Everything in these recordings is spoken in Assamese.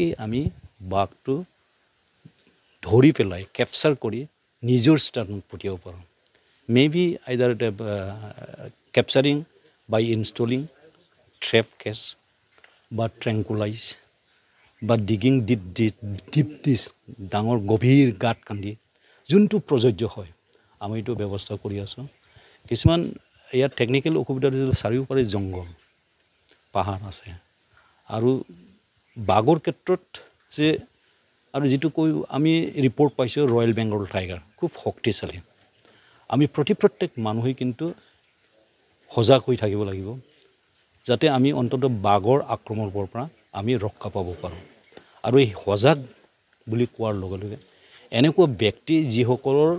কি আমি বাঘটো ধৰি পেলাই কেপচাৰ কৰি নিজৰ ষ্টাৰ্টত পঠিয়াব পাৰোঁ মে বি আইডাৰ এটা capturing by installing trap cage বা ট্ৰেংকুলাইজ বা digging deep deep deep ditch ডাঙৰ গভীৰ গাত কান্দি যোনটো প্ৰযোজ্য হয় আমি এইটো ব্যৱস্থা কৰি আছোঁ কিছুমান ইয়াত টেকনিকেল অসুবিধাটো চাৰিওফালে জংঘল পাহাৰ আছে আৰু বাঘৰ ক্ষেত্ৰত যে আৰু যিটো কৈ আমি ৰিপৰ্ট পাইছোঁ ৰয়েল বেংগল টাইগাৰ খুব শক্তিশালী আমি প্ৰতি প্ৰত্যেক মানুহেই কিন্তু সজাগ হৈ থাকিব লাগিব যাতে আমি অন্ততঃ বাঘৰ আক্ৰমণৰ পৰা আমি ৰক্ষা পাব পাৰোঁ আৰু এই সজাগ বুলি কোৱাৰ লগে লগে এনেকুৱা ব্যক্তি যিসকলৰ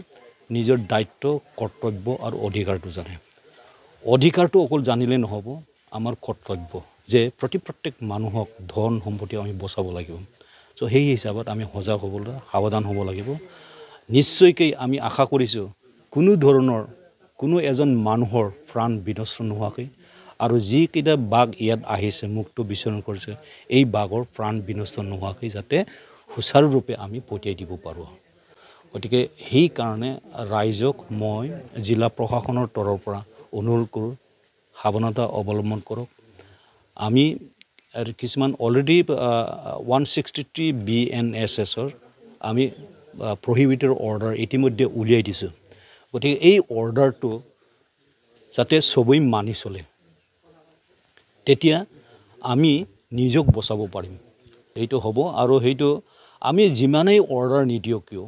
নিজৰ দায়িত্ব কৰ্তব্য আৰু অধিকাৰটো জানে অধিকাৰটো অকল জানিলে নহ'ব আমাৰ কৰ্তব্য যে প্ৰতি প্ৰত্যেক মানুহক ধন সম্পত্তি আমি বচাব লাগিব চ' সেই হিচাপত আমি সজাগ হ'বলৈ সাৱধান হ'ব লাগিব নিশ্চয়কৈ আমি আশা কৰিছোঁ কোনো ধৰণৰ কোনো এজন মানুহৰ প্ৰাণ বিনষ্ট নোহোৱাকৈ আৰু যিকেইটা বাঘ ইয়াত আহিছে মুক্তো বিচৰণ কৰিছে এই বাঘৰ প্ৰাণ বিনষ্ট নোহোৱাকৈ যাতে সুচাৰুৰূপে আমি পঠিয়াই দিব পাৰোঁ গতিকে সেইকাৰণে ৰাইজক মই জিলা প্ৰশাসনৰ তৰফৰ পৰা অনুৰোধ কৰোঁ সাৱধানতা অৱলম্বন কৰক আমি কিছুমান already one sixty three B N S এছৰ আমি প্ৰহিবিটৰ অৰ্ডাৰ ইতিমধ্যে উলিয়াই দিছোঁ গতিকে এই অৰ্ডাৰটো যাতে চবেই মানি চলে তেতিয়া আমি নিজক বচাব পাৰিম সেইটো হ'ব আৰু সেইটো আমি যিমানেই অৰ্ডাৰ নিদিয়ক কিয়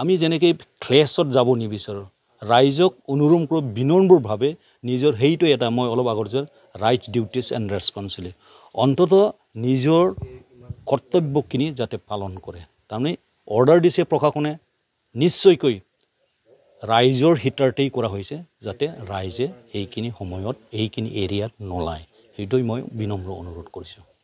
আমি যেনেকৈ ক্লেছত যাব নিবিচাৰোঁ ৰাইজক অনুৰোধ কৰোঁ বিনম্ৰভাৱে নিজৰ সেইটোৱে এটা মই অলপ আগৰ যে ৰাইট ডিউটিছ এণ্ড ৰেচপনচিবিলি অন্তত নিজৰ কৰ্তব্যখিনি যাতে পালন কৰে তাৰমানে অৰ্ডাৰ দিছে প্ৰশাসনে নিশ্চয়কৈ ৰাইজৰ হিতাৰ্থেই কৰা হৈছে যাতে ৰাইজে এইখিনি সময়ত এইখিনি এৰিয়াত নোলায় সেইটোৱে মই বিনম্ৰ অনুৰোধ কৰিছোঁ